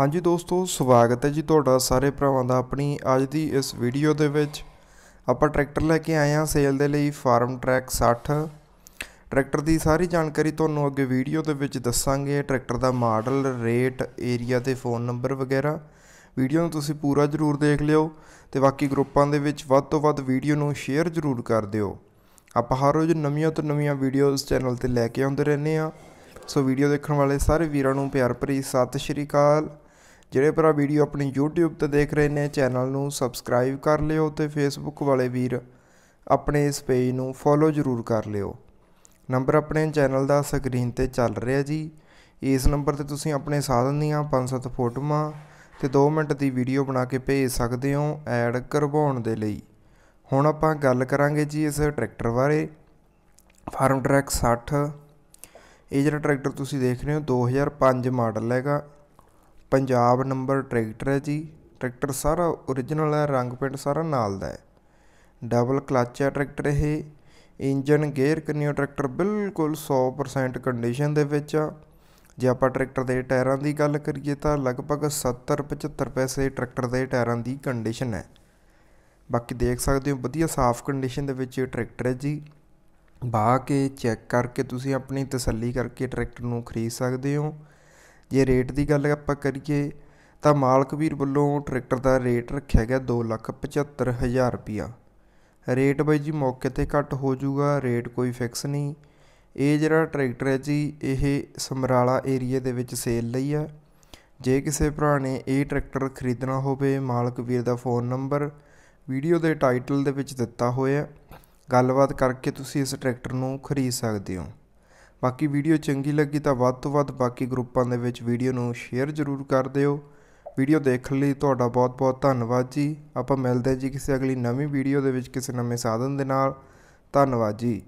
ਹਾਂਜੀ ਦੋਸਤੋ ਸਵਾਗਤ ਹੈ ਜੀ ਤੁਹਾਡਾ ਸਾਰੇ ਭਰਾਵਾਂ ਦਾ ਆਪਣੀ ਅੱਜ ਦੀ ਇਸ ਵੀਡੀਓ ਦੇ ਵਿੱਚ ਆਪਾਂ ਟਰੈਕਟਰ ਲੈ ਕੇ ਆਏ ਹਾਂ ਸੇਲ ਦੇ ਲਈ ਫਾਰਮ ਟਰੈਕ 60 ਟਰੈਕਟਰ ਦੀ ਸਾਰੀ ਜਾਣਕਾਰੀ ਤੁਹਾਨੂੰ ਅੱਗੇ ਵੀਡੀਓ ਦੇ ਵਿੱਚ ਦੱਸਾਂਗੇ ਟਰੈਕਟਰ ਦਾ ਮਾਡਲ ਰੇਟ ਏਰੀਆ ਤੇ ਫੋਨ ਨੰਬਰ ਵਗੈਰਾ ਵੀਡੀਓ ਨੂੰ ਤੁਸੀਂ ਪੂਰਾ ਜ਼ਰੂਰ ਦੇਖ ਲਿਓ ਤੇ ਬਾਕੀ ਗਰੁੱਪਾਂ ਦੇ ਵਿੱਚ ਵੱਧ ਤੋਂ ਵੱਧ ਵੀਡੀਓ ਨੂੰ ਸ਼ੇਅਰ ਜ਼ਰੂਰ ਕਰ ਦਿਓ ਆਪਾਂ ਹਰ ਰੋਜ਼ ਨਵੀਆਂ ਤੋਂ ਨਵੀਆਂ ਵੀਡੀਓਜ਼ ਚੈਨਲ ਤੇ ਲੈ ਕੇ ਆਉਂਦੇ ਰਹਿੰਦੇ ਆ ਸੋ ਵੀਡੀਓ ਦੇਖਣ ਵਾਲੇ ਸਾਰੇ ਵੀਰਾਂ ਨੂੰ ਪਿਆਰ ਭਰੀ ਸਤਿ ਸ਼੍ਰੀ ਅਕਾਲ ਜਿਹੜੇ ਭਰਾ ਵੀਡੀਓ ਆਪਣੀ YouTube ਤੇ ਦੇਖ ਰਹੇ ਨੇ ਚੈਨਲ ਨੂੰ ਸਬਸਕ੍ਰਾਈਬ ਕਰ ਲਿਓ ਤੇ Facebook ਵਾਲੇ ਵੀਰ ਆਪਣੇ ਇਸ ਪੇਜ ਨੂੰ ਫੋਲੋ ਜ਼ਰੂਰ ਕਰ ਲਿਓ ਨੰਬਰ ਆਪਣੇ ਚੈਨਲ ਦਾ ਸਕਰੀਨ ਤੇ ਚੱਲ ਰਿਹਾ ਜੀ ਇਸ ਨੰਬਰ ਤੇ ਤੁਸੀਂ ਆਪਣੇ ਸਾਧਨ ਦੀਆਂ 5-7 ਫੋਟੋਆਂ ਤੇ 2 ਮਿੰਟ ਦੀ ਵੀਡੀਓ ਬਣਾ ਕੇ ਭੇਜ ਸਕਦੇ ਹੋ ਐਡ ਕਰਵਾਉਣ ਦੇ ਲਈ ਹੁਣ ਆਪਾਂ ਗੱਲ ਕਰਾਂਗੇ ਜੀ ਇਸ ਟਰੈਕਟਰ ਬਾਰੇ ਫਾਰਮ ਟਰੈਕ 60 ਇਹ ਜਿਹੜਾ ਟਰੈਕਟਰ ਤੁਸੀਂ ਦੇਖ ਰਹੇ ਹੋ 2005 ਮਾਡਲ ਹੈਗਾ ਪੰਜਾਬ ਨੰਬਰ ਟਰੈਕਟਰ ਹੈ ਜੀ ਟਰੈਕਟਰ ਸਾਰਾ origignal ਹੈ ਰੰਗ ਪੇਂਟ ਸਾਰਾ ਨਾਲ ਦਾ ਹੈ ਡਬਲ ਕਲਚ ਹੈ ਟਰੈਕਟਰ ਇਹ ਇੰਜਨ ਗੇਅਰ ਕੰਨਿਓ ਟਰੈਕਟਰ ਬਿਲਕੁਲ 100% ਕੰਡੀਸ਼ਨ ਦੇ ਵਿੱਚ ਆ ਜੇ ਆਪਾਂ ਟਰੈਕਟਰ ਦੇ ਟਾਇਰਾਂ ਦੀ ਗੱਲ ਕਰੀਏ ਤਾਂ ਲਗਭਗ 70-75 ਪੈਸੇ ਟਰੈਕਟਰ ਦੇ ਟਾਇਰਾਂ ਦੀ ਕੰਡੀਸ਼ਨ ਹੈ ਬਾਕੀ ਦੇਖ ਸਕਦੇ ਹੋ ਵਧੀਆ ਸਾਫ਼ ਕੰਡੀਸ਼ਨ ਦੇ ਵਿੱਚ ਇਹ ਟਰੈਕਟਰ ਹੈ ਜੀ ਬਾਕੀ ਚੈੱਕ ਕਰਕੇ ਤੁਸੀਂ ਆਪਣੀ ਤਸੱਲੀ ਕਰਕੇ ਟਰੈਕਟਰ ਨੂੰ ਖਰੀਦ ਸਕਦੇ ਹੋ ਜੇ ਰੇਟ ਦੀ ਗੱਲ ਆਪਾਂ ਕਰੀਏ ਤਾਂ ਮਾਲਕ ਵੀਰ ਵੱਲੋਂ ਟਰੈਕਟਰ ਦਾ ਰੇਟ ਰੱਖਿਆ ਗਿਆ 275000 ਰੁਪਿਆ ਰੇਟ ਬਾਈ ਜੀ ਮੌਕੇ ਤੇ ਘੱਟ ਹੋ ਜਾਊਗਾ ਰੇਟ ਕੋਈ ਫਿਕਸ ਨਹੀਂ ਇਹ ਜਿਹੜਾ ਟਰੈਕਟਰ ਹੈ ਜੀ ਇਹ ਸਮਰਾਲਾ ਏਰੀਆ ਦੇ ਵਿੱਚ ਸੇਲ ਲਈ ਆ ਜੇ ਕਿਸੇ ਭਰਾ ਨੇ ਇਹ ਟਰੈਕਟਰ ਖਰੀਦਣਾ ਹੋਵੇ ਮਾਲਕ ਵੀਰ ਦਾ ਫੋਨ ਨੰਬਰ ਵੀਡੀਓ ਦੇ ਟਾਈਟਲ ਦੇ ਵਿੱਚ ਦਿੱਤਾ ਹੋਇਆ ਗੱਲਬਾਤ ਕਰਕੇ ਤੁਸੀਂ ਇਸ ਟਰੈਕਟਰ ਨੂੰ ਖਰੀਦ ਸਕਦੇ ਹੋ ਬਾਕੀ ਵੀਡੀਓ ਚੰਗੀ ਲੱਗੀ ਤਾਂ ਵੱਧ ਤੋਂ ਵੱਧ ਬਾਕੀ ਗਰੁੱਪਾਂ ਦੇ ਵਿੱਚ ਵੀਡੀਓ ਨੂੰ ਸ਼ੇਅਰ ਜ਼ਰੂਰ ਕਰ ਦਿਓ ਵੀਡੀਓ ਦੇਖਣ ਲਈ ਤੁਹਾਡਾ ਬਹੁਤ-ਬਹੁਤ ਧੰਨਵਾਦ ਜੀ ਆਪਾਂ ਮਿਲਦੇ ਜੀ ਕਿਸੇ ਅਗਲੀ ਨਵੀਂ ਵੀਡੀਓ ਦੇ ਵਿੱਚ ਕਿਸੇ ਨਵੇਂ ਸਾਧਨ ਦੇ ਨਾਲ ਧੰਨਵਾਦ ਜੀ